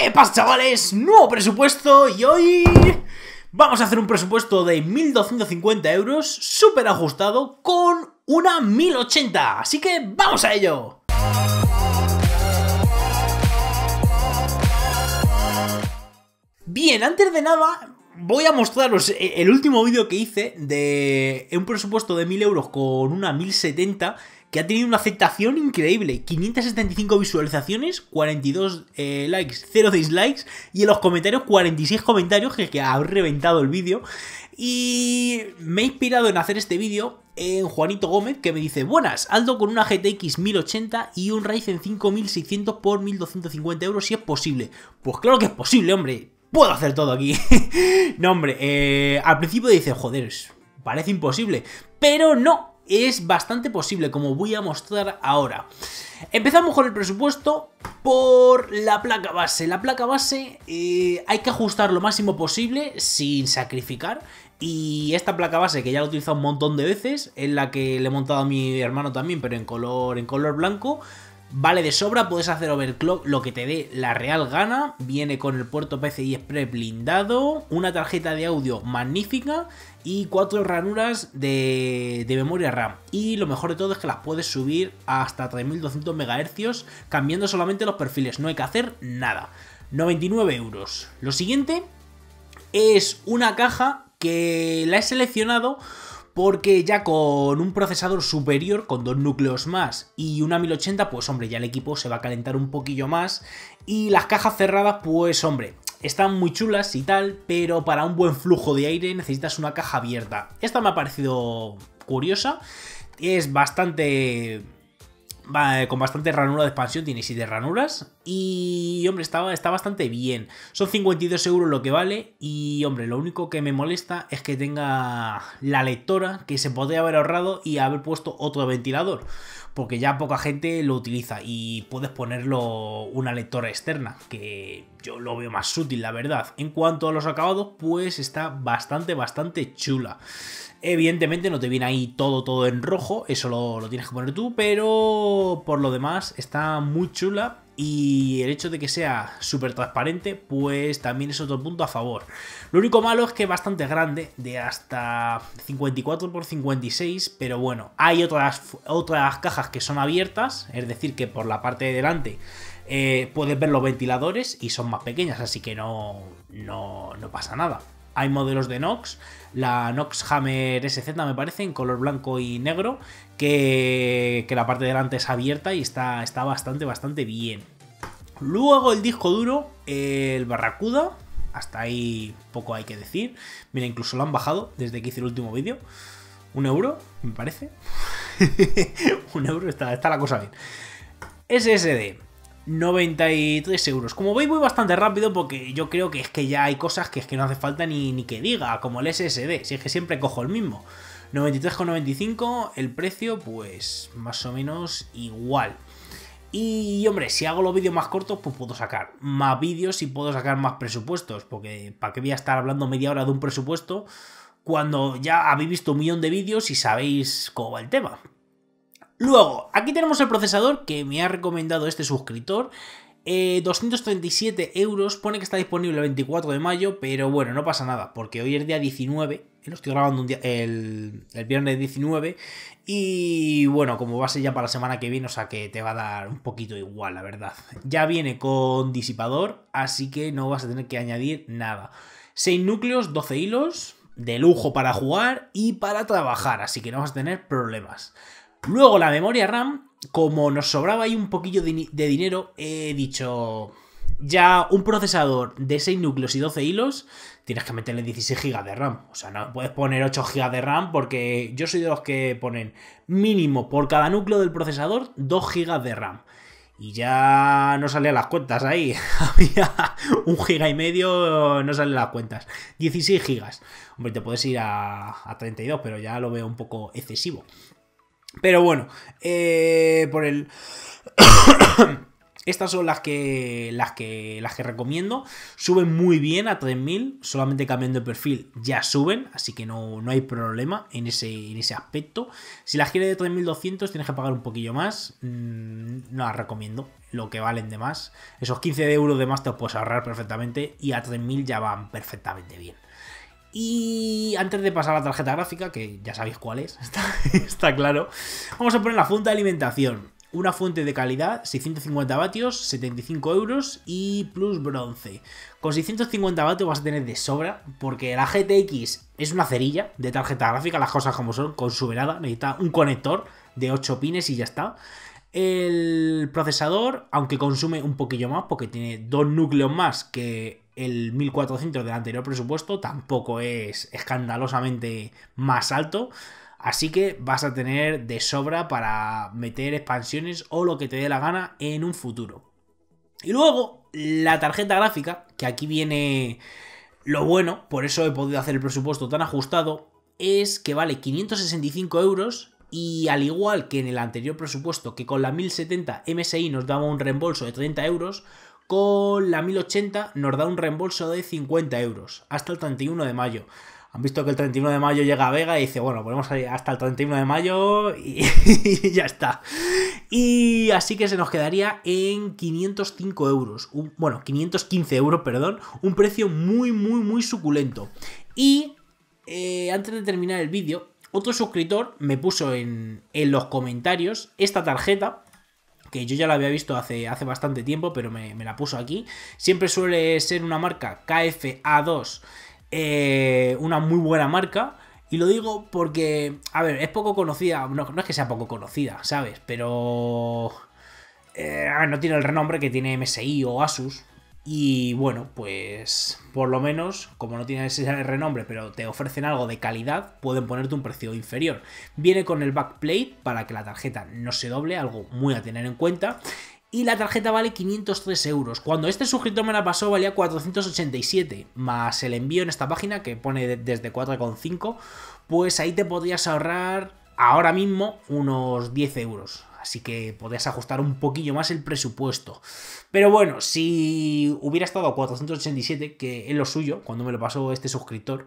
¿Qué pasa chavales? Nuevo presupuesto y hoy vamos a hacer un presupuesto de 1.250 euros súper ajustado con una 1.080, así que ¡vamos a ello! Bien, antes de nada voy a mostraros e-, el último vídeo que hice de un presupuesto de 1.000 euros con una 1.070 que ha tenido una aceptación increíble. 575 visualizaciones, 42 eh, likes, 0 dislikes y en los comentarios 46 comentarios que, que reventado el vídeo. Y me he inspirado en hacer este vídeo en Juanito Gómez que me dice Buenas, Aldo con una GTX 1080 y un Ryzen 5600 por 1250 euros si es posible. Pues claro que es posible, hombre. Puedo hacer todo aquí. no, hombre, eh, al principio dice, joder, parece imposible. Pero no, es bastante posible, como voy a mostrar ahora. Empezamos con el presupuesto por la placa base. La placa base eh, hay que ajustar lo máximo posible sin sacrificar. Y esta placa base, que ya la he utilizado un montón de veces, En la que le he montado a mi hermano también, pero en color, en color blanco, vale de sobra, puedes hacer overclock lo que te dé la real gana, viene con el puerto PCI Express blindado, una tarjeta de audio magnífica y cuatro ranuras de, de, memoria RAM. Y lo mejor de todo es que las puedes subir hasta 3200 MHz cambiando solamente los perfiles, no hay que hacer nada. 99 euros. Lo siguiente es una caja que la he seleccionado porque ya con un procesador superior, con dos núcleos más y una 1080, pues hombre, ya el equipo se va a calentar un poquillo más y las cajas cerradas, pues hombre, están muy chulas y tal, pero para un buen flujo de aire necesitas una caja abierta. Esta me ha parecido curiosa, es bastante eh, con bastante ranura de expansión, tiene 7 ranuras. Y, hombre, está, está, bastante bien. Son 52 euros lo que vale. Y, hombre, lo único que me molesta es que tenga la lectora que se podría haber ahorrado y haber puesto otro ventilador porque ya poca gente lo utiliza y puedes ponerlo una lectora externa, que yo lo veo más útil, la verdad. En cuanto a los acabados, pues está bastante, bastante chula. Evidentemente no te viene ahí todo, todo en rojo, eso lo, lo tienes que poner tú, pero por lo demás está muy chula y el hecho de que sea súper transparente, pues también es otro punto a favor. Lo único malo es que es bastante grande, de hasta 54 x 56, pero bueno, hay otras, otras cajas que son abiertas, es decir, que por la parte de delante eh, puedes ver los ventiladores y son más pequeñas, así que no, no pasa nada. Hay modelos de Nox, la Nox Hammer SZ me parece, en color blanco y negro, que, la parte delante es abierta y está, está bastante, bastante bien. Luego el disco duro, el Barracuda, hasta ahí poco hay que decir. Mira, incluso lo han bajado desde que hice el último vídeo. Un euro, me parece. Un euro, está, está la cosa bien. SSD. 93 euros. Como veis voy bastante rápido porque yo creo que es que ya hay cosas que es que no hace falta ni, ni que diga, como el SSD, si es que siempre cojo el mismo. 93,95, el precio pues más o menos igual. Y hombre, si hago los vídeos más cortos, pues puedo sacar más vídeos y puedo sacar más presupuestos, porque ¿para qué voy a estar hablando media hora de un presupuesto cuando ya habéis visto un millón de vídeos y sabéis cómo va el tema? Luego, aquí tenemos el procesador que me ha recomendado este suscriptor. 237 eh, euros, pone que está disponible el 24 de mayo, pero bueno, no pasa nada, porque hoy es día 19, eh, lo estoy grabando el, el, viernes 19, y bueno, como va a ser ya para la semana que viene, o sea que te va a dar un poquito igual, la verdad. Ya viene con disipador, así que no vas a tener que añadir nada. 6 núcleos, 12 hilos, de lujo para jugar y para trabajar, así que no vas a tener problemas. Luego la memoria RAM, como nos sobraba ahí un poquillo de, dinero, he dicho, ya un procesador de 6 núcleos y 12 hilos, tienes que meterle 16 GB de RAM. O sea, no puedes poner 8 GB de RAM porque yo soy de los que ponen mínimo por cada núcleo del procesador 2 GB de RAM. Y ya no a las cuentas ahí. Había un giga y medio, no salen las cuentas. 16 gigas. Hombre, te puedes ir a, a 32, pero ya lo veo un poco excesivo. Pero bueno, eh, por el... Estas son las que, las, que, las que recomiendo. Suben muy bien a 3000, solamente cambiando de perfil ya suben, así que no, hay problema en ese, aspecto. Si las quieres de 3200, tienes que pagar un poquillo más. Mm, no las recomiendo, lo que valen de más. Esos 15 euros de más te los puedes ahorrar perfectamente y a 3000 ya van perfectamente bien. Y antes de pasar a la tarjeta gráfica, que ya sabéis cuál es, está, claro, vamos a poner la fuente de alimentación. Una fuente de calidad, 650 vatios, 75 euros y plus bronce. Con 650 vatios vas a tener de sobra, porque la GTX es una cerilla de tarjeta gráfica, las cosas como son, con su necesita un conector de 8 pines y ya está. El procesador, aunque consume un poquillo más, porque tiene dos núcleos más que el 1400 del anterior presupuesto tampoco es escandalosamente más alto. Así que vas a tener de sobra para meter expansiones o lo que te dé la gana en un futuro. Y luego, la tarjeta gráfica, que aquí viene lo bueno, por eso he podido hacer el presupuesto tan ajustado, es que vale 565 euros y al igual que en el anterior presupuesto, que con la 1070 MSI nos daba un reembolso de 30 euros, con la 1080 nos da un reembolso de 50 euros hasta el 31 de mayo. Han visto que el 31 de mayo llega a Vega y dice, bueno, ponemos hasta el 31 de mayo y, ya está. Y así que se nos quedaría en 505 euros, bueno, 515 euros, perdón, un precio muy, muy, muy suculento. Y eh, antes de terminar el vídeo, otro suscriptor me puso en, en los comentarios esta tarjeta que yo ya la había visto hace, hace bastante tiempo, pero me, la puso aquí. Siempre suele ser una marca KFA2, eh, una muy buena marca. Y lo digo porque, a ver, es poco conocida, no, es que sea poco conocida, ¿sabes? Pero... Eh, no tiene el renombre que tiene MSI o Asus, y bueno, pues por lo menos, como no tienes ese renombre, pero te ofrecen algo de calidad, pueden ponerte un precio inferior. Viene con el backplate para que la tarjeta no se doble, algo muy a tener en cuenta. Y la tarjeta vale 503 euros. Cuando este suscriptor me la pasó valía 487, más el envío en esta página que pone desde 4,5, pues ahí te podrías ahorrar ahora mismo unos 10 euros Así que podías ajustar un poquillo más el presupuesto. Pero bueno, si hubiera estado a 487, que es lo suyo, cuando me lo pasó este suscriptor,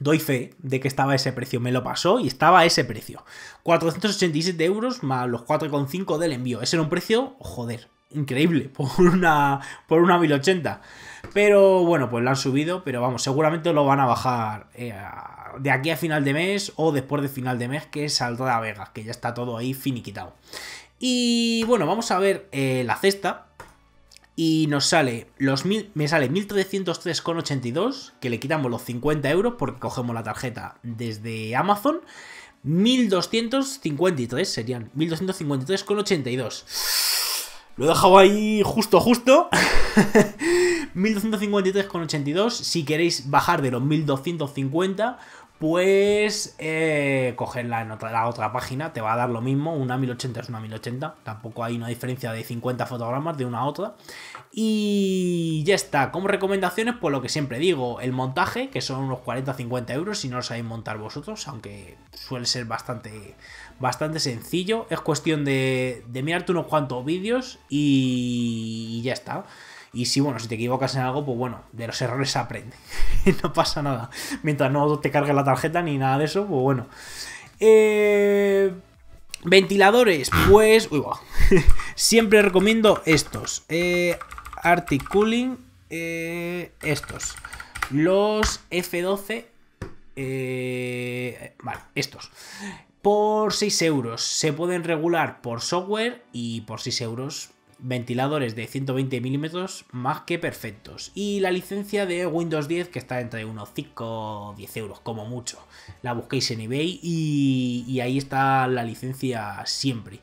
doy fe de que estaba ese precio. Me lo pasó y estaba ese precio. 487 euros más los 4,5 del envío. Ese era un precio, joder, increíble por una, por una 1080. Pero bueno, pues la han subido, pero vamos, seguramente lo van a bajar eh, de aquí a final de mes o después de final de mes que saldrá a Vegas, que ya está todo ahí finiquitado. Y bueno, vamos a ver eh, la cesta. Y nos sale los mil, me sale 1303,82, que le quitamos los 50 euros porque cogemos la tarjeta desde Amazon. 1253 serían 1253,82. Lo he dejado ahí justo, justo. 1253,82. Si queréis bajar de los 1250, pues eh, cogerla en la otra página, te va a dar lo mismo, una 1080 es una 1080, tampoco hay una diferencia de 50 fotogramas de una a otra. Y ya está, como recomendaciones, pues lo que siempre digo, el montaje, que son unos 40-50 euros si no lo sabéis montar vosotros, aunque suele ser bastante, bastante sencillo, es cuestión de, mirarte unos cuantos vídeos y ya está. Y si, bueno, si te equivocas en algo, pues bueno, de los errores se aprende. no pasa nada. Mientras no te cargue la tarjeta ni nada de eso, pues bueno. Eh, ventiladores, pues... Uy, Siempre recomiendo estos. Eh, Arctic Cooling. Eh, estos. Los F12. Eh, vale, estos. Por 6 euros. Se pueden regular por software y por 6 euros ventiladores de 120 milímetros más que perfectos. Y la licencia de Windows 10 que está entre unos 5 o 10 euros como mucho. La busquéis en eBay y, ahí está la licencia siempre.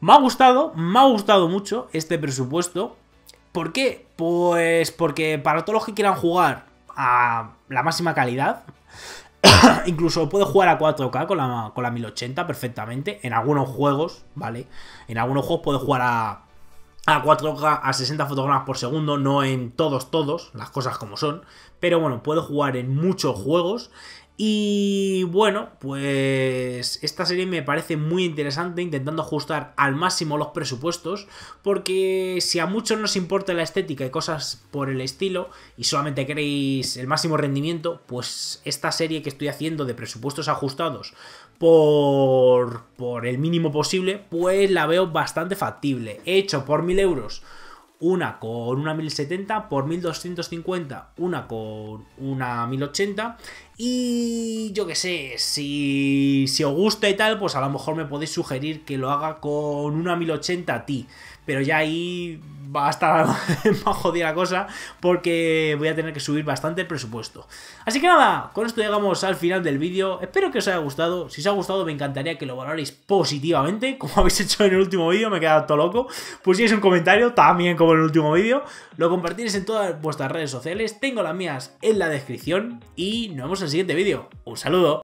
Me ha gustado, me ha gustado mucho este presupuesto. ¿Por qué? Pues porque para todos los que quieran jugar a la máxima calidad, incluso puedo jugar a 4K con la, con la 1080 perfectamente. En algunos juegos, ¿vale? En algunos juegos puedo jugar a, a 4K a 60 fotogramas por segundo, no en todos, todos, las cosas como son. Pero bueno, puedo jugar en muchos juegos. Y bueno, pues esta serie me parece muy interesante intentando ajustar al máximo los presupuestos, porque si a muchos nos importa la estética y cosas por el estilo, y solamente queréis el máximo rendimiento, pues esta serie que estoy haciendo de presupuestos ajustados por, por el mínimo posible, pues la veo bastante factible. He hecho por 1000 euros una con una 1070, por 1250 una con una 1080 y yo que sé, si, si os gusta y tal, pues a lo mejor me podéis sugerir que lo haga con una 1080 Ti pero ya ahí va a estar más jodida la cosa porque voy a tener que subir bastante el presupuesto. Así que nada, con esto llegamos al final del vídeo. Espero que os haya gustado. Si os ha gustado me encantaría que lo valoréis positivamente, como habéis hecho en el último vídeo, me he quedado todo loco. Pusierais un comentario, también como en el último vídeo. Lo compartiréis en todas vuestras redes sociales. Tengo las mías en la descripción y nos vemos en el siguiente vídeo. Un saludo.